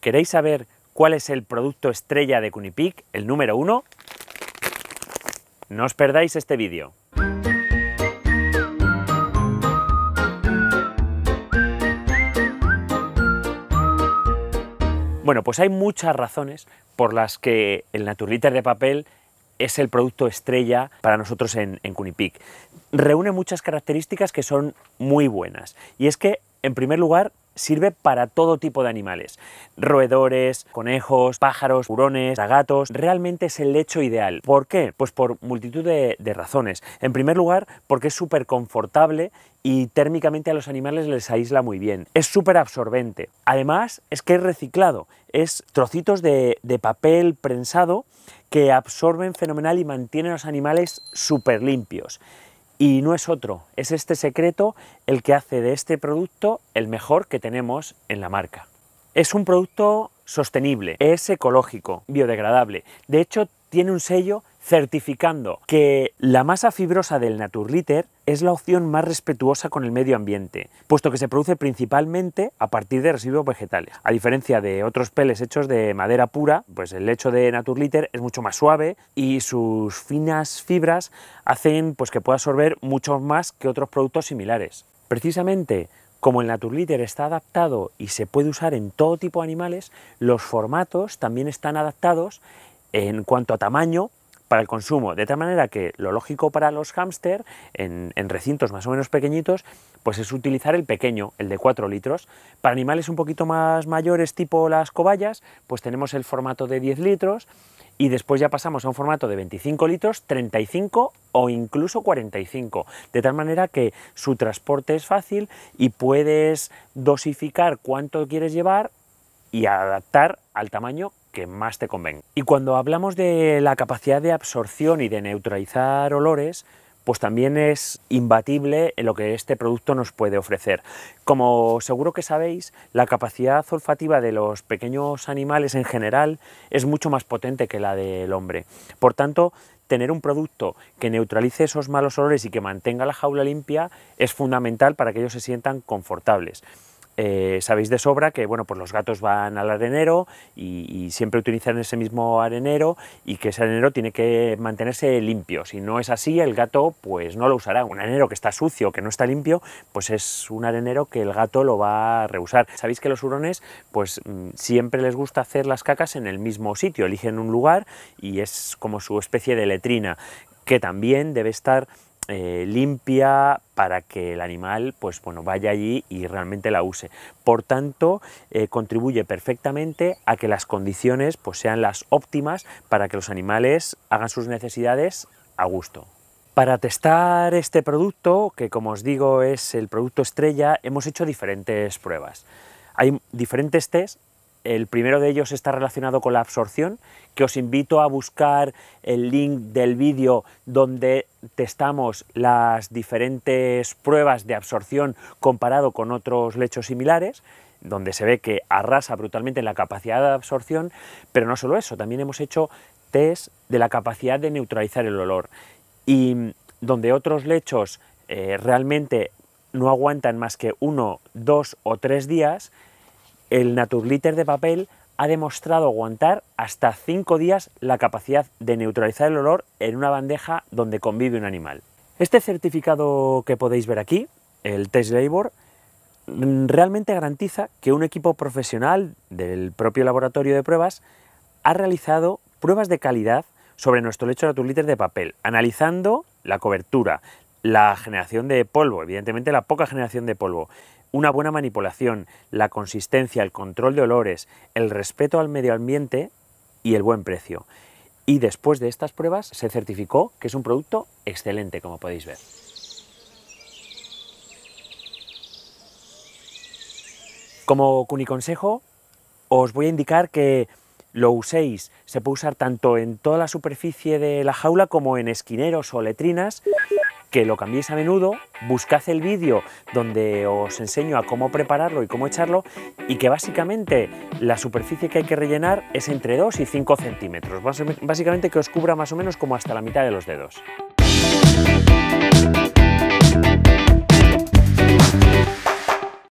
¿Queréis saber cuál es el producto estrella de Cunipic, el número uno? No os perdáis este vídeo. Bueno, pues hay muchas razones por las que el Naturliter de papel es el producto estrella para nosotros en, en Cunipic. Reúne muchas características que son muy buenas. Y es que, en primer lugar, sirve para todo tipo de animales. Roedores, conejos, pájaros, hurones, gatos. Realmente es el lecho ideal. ¿Por qué? Pues por multitud de, razones. En primer lugar, porque es súper confortable y térmicamente a los animales les aísla muy bien. Es súper absorbente. Además, es que es reciclado. Es trocitos de, de papel prensado que absorben fenomenal y mantienen a los animales súper limpios. Y no es otro, es este secreto el que hace de este producto el mejor que tenemos en la marca. Es un producto sostenible, es ecológico, biodegradable. De hecho, tiene un sello certificando que la masa fibrosa del Naturliter es la opción más respetuosa con el medio ambiente, puesto que se produce principalmente a partir de residuos vegetales. A diferencia de otros peles hechos de madera pura, pues el lecho de Naturliter es mucho más suave y sus finas fibras hacen pues que pueda absorber mucho más que otros productos similares. Precisamente como el Naturliter está adaptado y se puede usar en todo tipo de animales, los formatos también están adaptados en cuanto a tamaño para el consumo. De tal manera que lo lógico para los hámster, en, recintos más o menos pequeñitos, pues es utilizar el pequeño, el de 4 litros. Para animales un poquito más mayores, tipo las cobayas, pues tenemos el formato de 10 litros y después ya pasamos a un formato de 25 litros, 35 o incluso 45, de tal manera que su transporte es fácil y puedes dosificar cuánto quieres llevar y adaptar al tamaño que más te convenga. Y cuando hablamos de la capacidad de absorción y de neutralizar olores, pues también es imbatible lo que este producto nos puede ofrecer. Como seguro que sabéis, la capacidad olfativa de los pequeños animales en general es mucho más potente que la del hombre. Por tanto, tener un producto que neutralice esos malos olores y que mantenga la jaula limpia es fundamental para que ellos se sientan confortables. Eh, sabéis de sobra que bueno, pues los gatos van al arenero y, siempre utilizan ese mismo arenero y que ese arenero tiene que mantenerse limpio. Si no es así, el gato pues no lo usará. Un arenero que está sucio, que no está limpio, pues es un arenero que el gato lo va a rehusar. Sabéis que los hurones pues mm, siempre les gusta hacer las cacas en el mismo sitio, eligen un lugar y es como su especie de letrina que también debe estar eh, limpia para que el animal pues bueno vaya allí y realmente la use por tanto eh, contribuye perfectamente a que las condiciones pues sean las óptimas para que los animales hagan sus necesidades a gusto para testar este producto que como os digo es el producto estrella hemos hecho diferentes pruebas hay diferentes test el primero de ellos está relacionado con la absorción, que os invito a buscar el link del vídeo donde testamos las diferentes pruebas de absorción comparado con otros lechos similares donde se ve que arrasa brutalmente en la capacidad de absorción, pero no solo eso, también hemos hecho test de la capacidad de neutralizar el olor y donde otros lechos eh, realmente no aguantan más que uno, dos o tres días, el Naturliter de papel ha demostrado aguantar hasta 5 días la capacidad de neutralizar el olor en una bandeja donde convive un animal. Este certificado que podéis ver aquí, el Test Labor, mm, realmente garantiza que un equipo profesional del propio laboratorio de pruebas ha realizado pruebas de calidad sobre nuestro lecho de naturliter de papel, analizando la cobertura, la generación de polvo, evidentemente la poca generación de polvo, una buena manipulación, la consistencia, el control de olores, el respeto al medio ambiente y el buen precio. Y después de estas pruebas se certificó que es un producto excelente, como podéis ver. Como cuniconsejo, os voy a indicar que lo uséis. Se puede usar tanto en toda la superficie de la jaula como en esquineros o letrinas que lo cambiéis a menudo, buscad el vídeo donde os enseño a cómo prepararlo y cómo echarlo y que básicamente la superficie que hay que rellenar es entre 2 y 5 centímetros, básicamente que os cubra más o menos como hasta la mitad de los dedos.